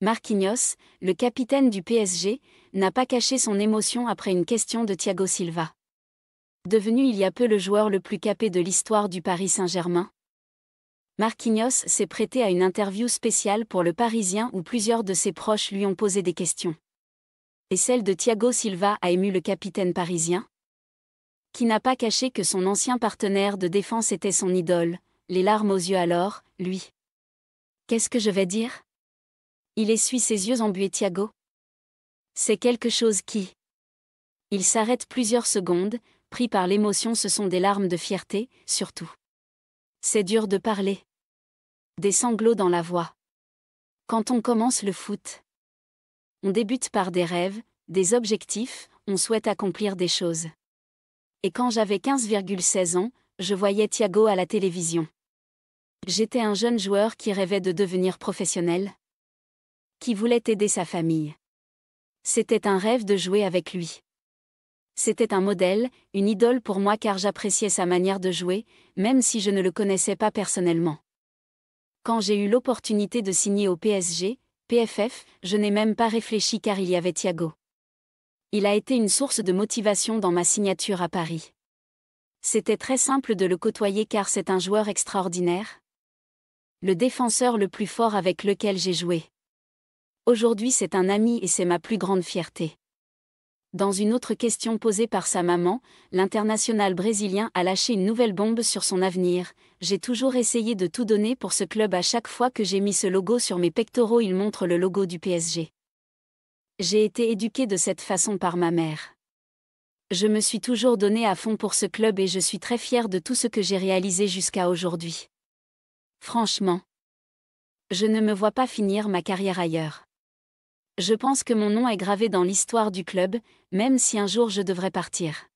Marquinhos, le capitaine du PSG, n'a pas caché son émotion après une question de Thiago Silva. Devenu il y a peu le joueur le plus capé de l'histoire du Paris Saint-Germain, Marquinhos s'est prêté à une interview spéciale pour le Parisien où plusieurs de ses proches lui ont posé des questions. Et celle de Thiago Silva a ému le capitaine parisien, qui n'a pas caché que son ancien partenaire de défense était son idole, les larmes aux yeux alors, lui. Qu'est-ce que je vais dire il essuie ses yeux embués Thiago. C'est quelque chose qui. Il s'arrête plusieurs secondes, pris par l'émotion ce sont des larmes de fierté, surtout. C'est dur de parler. Des sanglots dans la voix. Quand on commence le foot. On débute par des rêves, des objectifs, on souhaite accomplir des choses. Et quand j'avais 15,16 ans, je voyais Thiago à la télévision. J'étais un jeune joueur qui rêvait de devenir professionnel qui voulait aider sa famille. C'était un rêve de jouer avec lui. C'était un modèle, une idole pour moi car j'appréciais sa manière de jouer, même si je ne le connaissais pas personnellement. Quand j'ai eu l'opportunité de signer au PSG, PFF, je n'ai même pas réfléchi car il y avait Thiago. Il a été une source de motivation dans ma signature à Paris. C'était très simple de le côtoyer car c'est un joueur extraordinaire. Le défenseur le plus fort avec lequel j'ai joué. Aujourd'hui c'est un ami et c'est ma plus grande fierté. Dans une autre question posée par sa maman, l'international brésilien a lâché une nouvelle bombe sur son avenir. J'ai toujours essayé de tout donner pour ce club à chaque fois que j'ai mis ce logo sur mes pectoraux, il montre le logo du PSG. J'ai été éduqué de cette façon par ma mère. Je me suis toujours donné à fond pour ce club et je suis très fier de tout ce que j'ai réalisé jusqu'à aujourd'hui. Franchement, je ne me vois pas finir ma carrière ailleurs. Je pense que mon nom est gravé dans l'histoire du club, même si un jour je devrais partir.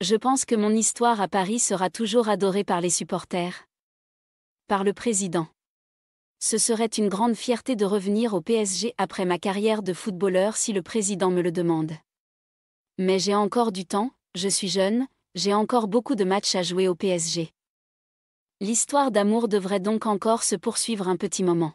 Je pense que mon histoire à Paris sera toujours adorée par les supporters. Par le président. Ce serait une grande fierté de revenir au PSG après ma carrière de footballeur si le président me le demande. Mais j'ai encore du temps, je suis jeune, j'ai encore beaucoup de matchs à jouer au PSG. L'histoire d'amour devrait donc encore se poursuivre un petit moment.